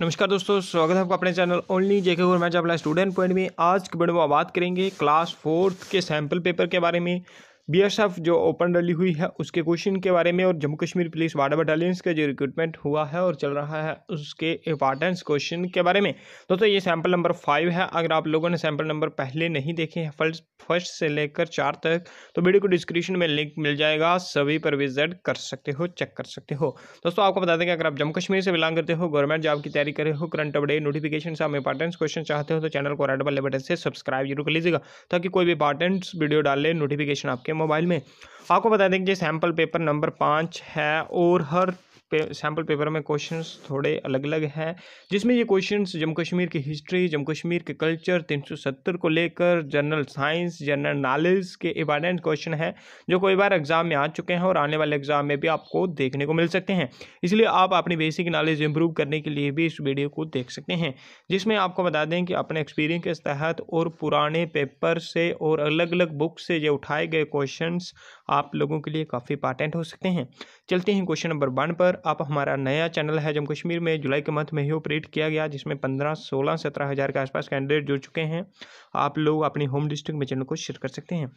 नमस्कार दोस्तों स्वागत है आपका अपने चैनल ओनली जेके और मैं जब स्टूडेंट पॉइंट में आज के वीडियो में बात करेंगे क्लास फोर्थ के सैम्पल पेपर के बारे में एफ जो ओपन रैली हुई है उसके क्वेश्चन के बारे में और जम्मू कश्मीर पुलिस वाडा बटालियंस का जो रिक्रूटमेंट हुआ है और चल रहा है उसके इंपॉर्टेंस क्वेश्चन के बारे में दोस्तों ये सैंपल नंबर फाइव है अगर आप लोगों ने सैंपल नंबर पहले नहीं देखे हैं फर्स्ट फर्स्ट से लेकर चार तक तो वीडियो को डिस्क्रिप्शन में लिंक मिल जाएगा सभी पर विजिट कर सकते हो चेक कर सकते हो दोस्तों आपको बता दें कि अगर आप जम्मू कश्मीर से बिलोंग करते हो गवर्नमेंट जॉब की तैयारी करे हो करंट अपडेट नोटिफिकेशन से आप इंपॉर्टेंस क्वेश्चन चाहते हो तो चैनल को रेड वाले बटन से सब्सक्राइब जरूर कर लीजिएगा ताकि कोई भी इंपॉर्टेंट वीडियो डाले नोटिफिकेशन आपके मोबाइल में आपको बता दें कि सैंपल सैम्पल पेपर नंबर पाँच है और हर पे सैम्पल पेपर में क्वेश्चंस थोड़े अलग अलग हैं जिसमें ये क्वेश्चंस जम्मू कश्मीर की हिस्ट्री जम्मू कश्मीर के कल्चर 370 को लेकर जनरल साइंस जनरल नॉलेज के इंपॉर्टेंट क्वेश्चन हैं जो कई बार एग्जाम में आ चुके हैं और आने वाले एग्जाम में भी आपको देखने को मिल सकते हैं इसलिए आप अपनी बेसिक नॉलेज इंप्रूव करने के लिए भी इस वीडियो को देख सकते हैं जिसमें आपको बता दें कि अपने एक्सपीरियंस के तहत और पुराने पेपर से और अलग अलग बुक से जो उठाए गए क्वेश्चन आप लोगों के लिए काफ़ी इंपॉर्टेंट हो सकते हैं चलते हैं क्वेश्चन नंबर वन पर आप हमारा नया चैनल है जम्मू कश्मीर में जुलाई के मंथ में ही ऑपरेट किया गया जिसमें पंद्रह सोलह सत्रह हज़ार के आसपास कैंडिडेट जुड़ चुके हैं आप लोग अपनी होम डिस्ट्रिक्ट में चैनल को शेयर कर सकते हैं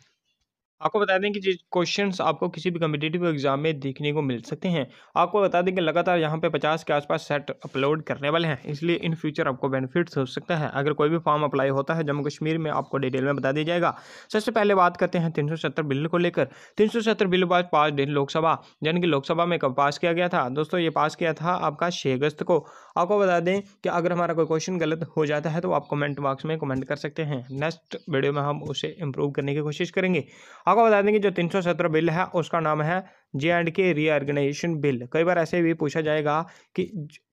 आपको बता दें कि जिस क्वेश्चन आपको किसी भी कम्पिटेटिव एग्जाम में देखने को मिल सकते हैं आपको बता दें कि लगातार यहाँ पे पचास के आसपास सेट अपलोड करने वाले हैं इसलिए इन फ्यूचर आपको बेनिफिट्स हो सकता है अगर कोई भी फॉर्म अप्लाई होता है जम्मू कश्मीर में आपको डिटेल में बता दिया जाएगा सबसे पहले बात करते हैं तीन बिल को लेकर तीन बिल बाद पाँच दिन लोकसभा यानी कि लोकसभा में कब पास किया गया था दोस्तों ये पास किया था आपका छः अगस्त को आपको बता दें कि अगर हमारा कोई क्वेश्चन गलत हो जाता है तो आप कमेंट बॉक्स में कमेंट कर सकते हैं नेक्स्ट वीडियो में हम उसे इम्प्रूव करने की कोशिश करेंगे आपको बता देंगे जो तीन बिल है उसका नाम है J and K reorganisation bill कई बार ऐसे भी पूछा जाएगा कि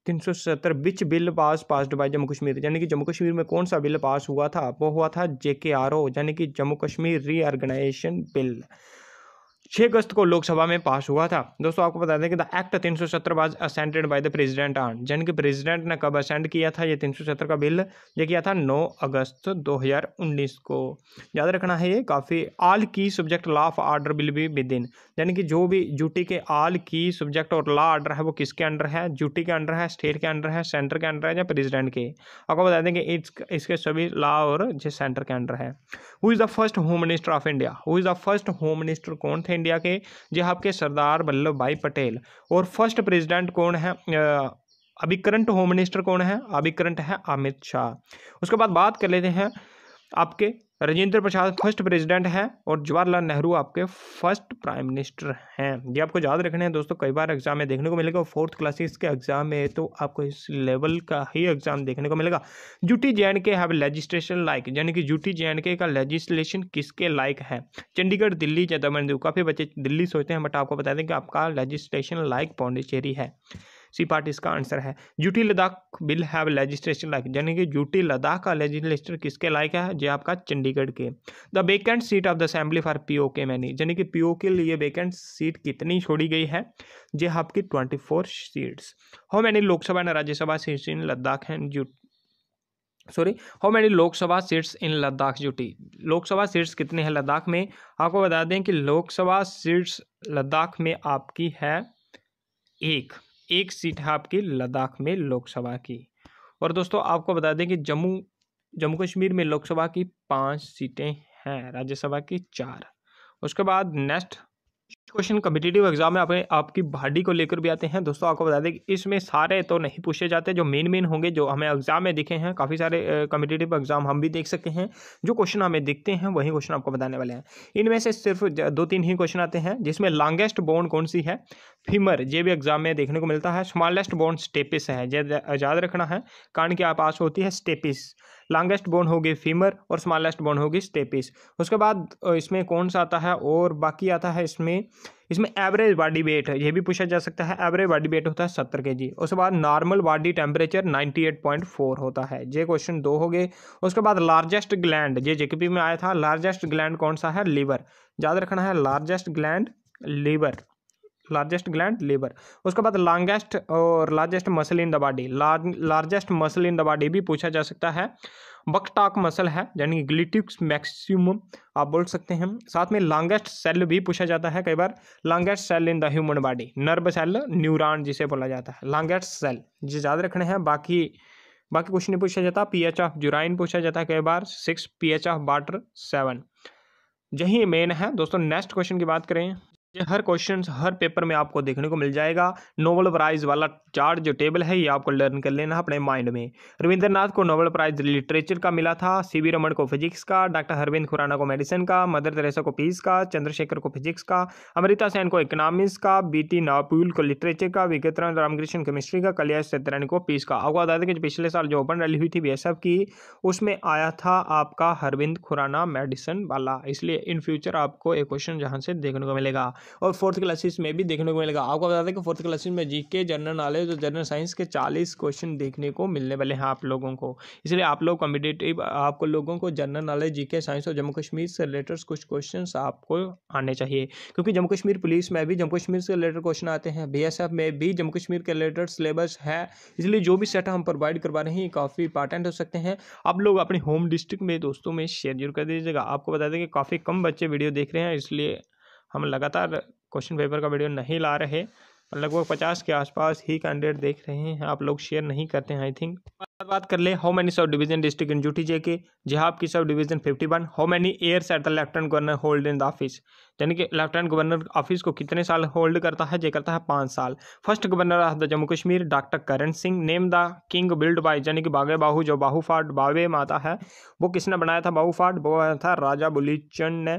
तीन सौ सत्तर which bill pass passed by Jammu Kashmir यानी कि जम्मू कश्मीर में कौन सा बिल पास हुआ था वो हुआ था जे के आर ओ यानी कि जम्मू कश्मीर रीऑर्गेनाइजेशन बिल छः अगस्त को लोकसभा में पास हुआ था दोस्तों आपको बता दें कि द एक्ट तीन सौ सत्रह was assented by the president on जन के प्रेसिडेंट ने कब असेंड किया था ये तीन सौ सत्रह का बिल ये किया था नौ अगस्त दो हज़ार उन्नीस को याद रखना है ये काफ़ी आल की subject law of order bill भी विद इन यानी कि जो भी ड्यूटी के आल की सब्जेक्ट और लॉ आर्डर है वो किसके अंडर है ड्यूटी के अंडर है स्टेट के अंडर है सेंटर के अंडर है या प्रेजिडेंट के आपको बता दें कि इस, इसके सभी लॉ और जो सेंटर के अंडर है who is the first home minister of India who is the first home minister कौन थे इंडिया के जो आपके सरदार वल्लभ भाई पटेल और फर्स्ट प्रेसिडेंट कौन है अभी करंट होम मिनिस्टर कौन है अभी करंट है अमित शाह उसके बाद बात कर लेते हैं आपके राजेंद्र प्रसाद फर्स्ट प्रेसिडेंट हैं और जवाहरलाल नेहरू आपके फर्स्ट प्राइम मिनिस्टर हैं ये आपको याद रखने हैं दोस्तों कई बार एग्जाम में देखने को मिलेगा फोर्थ क्लासेस के एग्जाम में तो आपको इस लेवल का ही एग्जाम देखने को मिलेगा UT J and K have legislation like यानी कि यूटी जे एंड के का लेजिस्लेशन किसके लाइक है चंडीगढ़ दिल्ली या दमन काफ़ी बच्चे दिल्ली सोचते हैं बट आपको बता दें कि आपका लेजिस्लेशन लाइक पौंडीचेरी है सी पार्ट इसका आंसर है UT Ladakh will have legislation like यानी कि यूटी लद्दाख का लेजिस्लेचर किसके लायक है जो आपका चंडीगढ़ के the vacant seat of the assembly for P O K many यानी कि पी ओ के लिए वेकेंट सीट कितनी छोड़ी गई है जे आपकी twenty four seats how many Lok Sabha and Rajya Sabha seats in Ladakh and sorry how many Lok Sabha seats in Ladakh UT Lok Sabha seats कितनी है लद्दाख में आपको बता दें कि लोकसभा सीट्स लद्दाख में आपकी है एक एक सीट है आपकी लद्दाख में लोकसभा की और दोस्तों आपको बता दें कि जम्मू जम्मू कश्मीर में लोकसभा की पांच सीटें हैं राज्यसभा की चार उसके बाद नेक्स्ट क्वेश्चन कम्पिटेटिव एग्जाम में अपने आपकी बॉडी को लेकर भी आते हैं दोस्तों आपको बता दें कि इसमें सारे तो नहीं पूछे जाते जो मेन मेन होंगे जो हमें एग्जाम में दिखे हैं काफ़ी सारे कम्पिटेटिव एग्जाम हम भी देख सकते हैं जो क्वेश्चन हमें दिखते हैं वही क्वेश्चन आपको बताने वाले हैं इनमें से सिर्फ दो तीन ही क्वेश्चन आते हैं जिसमें लॉन्गेस्ट बोन कौन सी है फीमर ये भी एग्जाम में देखने को मिलता है स्मॉलेस्ट बोन स्टेपिस है याद रखना है कारण कि आप पास होती है स्टेपिस लॉन्गेस्ट बोन होगी फीमर और स्मॉलेस्ट बोन होगी स्टेपिस उसके बाद इसमें कौन सा आता है और बाकी आता है इसमें इसमें एवरेज बॉडी वेट ये भी पूछा जा सकता है एवरेज बॉडी वेट होता है सत्तर के जी उसके बाद normal body temperature ninety eight point four होता है ये क्वेश्चन दो हो गए उसके बाद लार्जेस्ट ग्लैंड ये पी में आया था लार्जेस्ट ग्लैंड कौन सा है लीवर याद रखना है largest gland liver largest gland liver उसके बाद लॉन्गेस्ट और largest muscle in the body largest muscle in the body भी पूछा जा सकता है बकटाक मसल है यानी ग्लिटिक्स मैक्सिमम आप बोल सकते हैं साथ में लॉन्गेस्ट सेल भी पूछा जाता है कई बार longest cell in the human body nerve cell neuron जिसे बोला जाता है लॉन्गेस्ट सेल जिसे याद रखने हैं बाकी बाकी क्वेश्चन नहीं पूछा जाता एच ऑफ जुराइन पूछा जाता है कई बार six H of water seven यही मेन है दोस्तों नेक्स्ट क्वेश्चन की बात करें ये हर क्वेश्चन हर पेपर में आपको देखने को मिल जाएगा नोबल प्राइज़ वाला चार्ट जो टेबल है ये आपको लर्न कर लेना अपने माइंड में रविंद्रनाथ को नोबल प्राइज़ लिटरेचर का मिला था सी वी रमन को फिजिक्स का डॉक्टर हरविंद खुराना को मेडिसिन का मदर तेरेसा को पीस का चंद्रशेखर को फिजिक्स का अमृता सेन को इकोनॉमिक्स का बी टी नापूल को लिटरेचर का विकेत रामकृष्ण केमिस्ट्री का कल्याण सत्यारायण को पीस का आपको बता दें कि पिछले साल जो ओपन रैली हुई थी बी की उसमें आया था आपका हरविंद खुराना मेडिसिन वाला इसलिए इन फ्यूचर आपको एक क्वेश्चन जहाँ से देखने को मिलेगा और फोर्थ क्लासेस में भी देखने को मिलेगा आपको बता दें कि फोर्थ क्लासेस में जी के जनरल नॉलेज और जनरल साइंस के चालीस क्वेश्चन देखने को मिलने वाले हैं आप लोगों को इसलिए आप लोग कॉम्पिटेटिव आपको लोगों को जनरल नॉलेज जी के साइंस और जम्मू कश्मीर से रिलेटेड कुछ क्वेश्चन आपको आने चाहिए क्योंकि जम्मू कश्मीर पुलिस में भी जम्मू कश्मीर से रिलेटेड क्वेश्चन आते हैं बी में भी जम्मू कश्मीर के रिलेटेड सिलेबस है इसलिए जो भी सेट हम प्रोवाइड करवा रहे हैं काफ़ी इंपॉर्टेंट हो सकते हैं आप लोग अपने होम डिस्ट्रिक्ट में दोस्तों में शेयर जरूर कर दीजिएगा आपको बता दें कि काफ़ी कम बच्चे वीडियो देख रहे हैं इसलिए हम लगातार क्वेश्चन पेपर का वीडियो नहीं ला रहे लगभग पचास के आसपास ही कैंडिडेट देख रहे हैं आप लोग शेयर नहीं करते हैं आई थिंक बात कर ले how many sub division district in UT J K जहाँ आपकी sub division fifty one how many years at the lieutenant governor hold in the office यानी कि लेफ्टिनेंट गवर्नर ऑफिस को कितने साल होल्ड करता है जे करता है पाँच साल first governor of the Jammu Kashmir doctor Karan Singh name the king build by यानी कि बागे बाहू जो बाहू फाट बावे माता है वो किसने बनाया था बाहू फाट वो था राजा बुलीचंद ने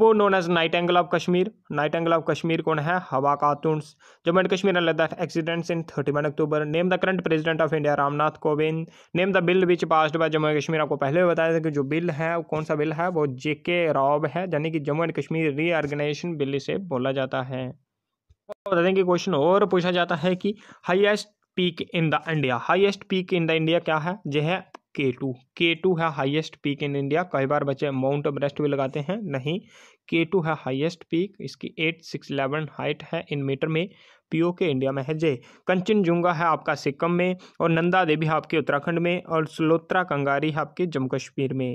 वो known as nightingale of Kashmir nightingale of Kashmir कौन है Habba Khatoon Jammu and Kashmir and Ladakh accidents in thirty one October name the current president of India Ramnath Kovind name the bill which passed by Jammu and Kashmir आपको पहले भी बताया था कि जो बिल है वो कौन सा बिल है वो जे के रॉब है यानी कि जम्मू एंड कश्मीर री मिलिट्री ऑर्गेनाइजेशन बिल से बोला जाता है बता दें कि क्वेश्चन और पूछा जाता है कि highest peak in the India highest peak in the India क्या है जो है के टू के टू है हाईएस्ट पीक इन इंडिया कई बार बच्चे माउंट एवरेस्ट भी लगाते हैं नहीं के टू है हाईएस्ट पीक इसकी एट सिक्स इलेवन हाइट है इन मीटर में पीओ के इंडिया में है जे कंचनजुंगा है आपका सिक्किम में और नंदा देवी है आपके उत्तराखंड में और सुलोत्रा कंगारी है आपके जम्मू कश्मीर में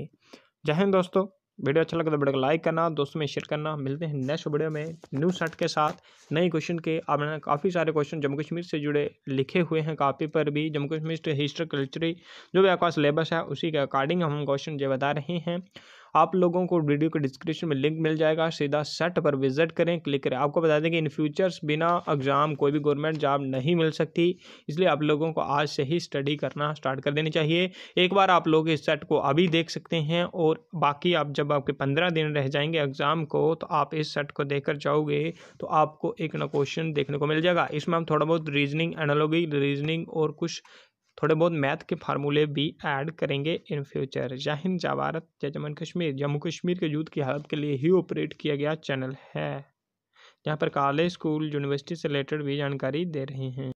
जय हिंद दोस्तों वीडियो अच्छा लगे तो वीडियो को लाइक करना दोस्तों में शेयर करना मिलते हैं नेक्स्ट वीडियो में न्यू सेट के साथ नए क्वेश्चन के आपने काफ़ी सारे क्वेश्चन जम्मू कश्मीर से जुड़े लिखे हुए हैं कापी पर भी जम्मू कश्मीर से हिस्ट्री कल्चरी जो भी आपका सिलेबस है उसी के अकॉर्डिंग हम क्वेश्चन जो बता रहे हैं आप लोगों को वीडियो के डिस्क्रिप्शन में लिंक मिल जाएगा सीधा सेट पर विजिट करें क्लिक करें आपको बता दें कि इन फ्यूचर्स बिना एग्ज़ाम कोई भी गवर्नमेंट जॉब नहीं मिल सकती इसलिए आप लोगों को आज से ही स्टडी करना स्टार्ट कर देनी चाहिए एक बार आप लोग इस सेट को अभी देख सकते हैं और बाकी आप जब आपके पंद्रह दिन रह जाएंगे एग्ज़ाम को तो आप इस सेट को देख जाओगे तो आपको एक ना क्वेश्चन देखने को मिल जाएगा इसमें हम थोड़ा बहुत रीजनिंग एनालॉगी रीजनिंग और कुछ थोड़े बहुत मैथ के फार्मूले भी ऐड करेंगे इन फ्यूचर जय हिंद जय जय जम्मू कश्मीर जम्मू कश्मीर के यूथ की हालत के लिए ही ऑपरेट किया गया चैनल है यहाँ पर कॉलेज स्कूल यूनिवर्सिटी से रिलेटेड भी जानकारी दे रहे हैं